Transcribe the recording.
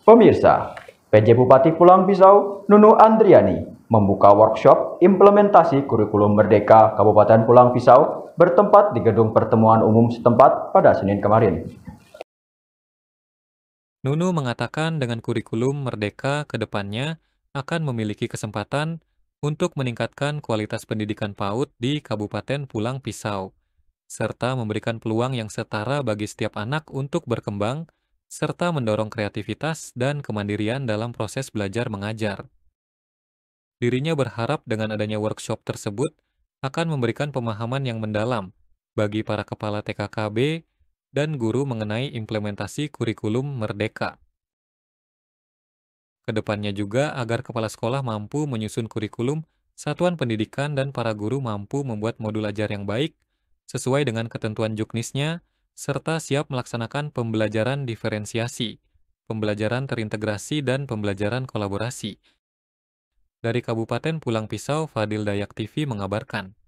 Pemirsa, PJ Bupati Pulang Pisau, Nunu Andriani, membuka workshop implementasi kurikulum Merdeka Kabupaten Pulang Pisau bertempat di Gedung Pertemuan Umum setempat pada Senin kemarin. Nunu mengatakan dengan kurikulum Merdeka ke depannya akan memiliki kesempatan untuk meningkatkan kualitas pendidikan PAUD di Kabupaten Pulang Pisau, serta memberikan peluang yang setara bagi setiap anak untuk berkembang serta mendorong kreativitas dan kemandirian dalam proses belajar mengajar. Dirinya berharap dengan adanya workshop tersebut akan memberikan pemahaman yang mendalam bagi para kepala TKKB dan guru mengenai implementasi kurikulum merdeka. Kedepannya juga agar kepala sekolah mampu menyusun kurikulum, satuan pendidikan dan para guru mampu membuat modul ajar yang baik, sesuai dengan ketentuan juknisnya, serta siap melaksanakan pembelajaran diferensiasi, pembelajaran terintegrasi dan pembelajaran kolaborasi. Dari Kabupaten Pulang Pisau, Fadil Dayak TV mengabarkan.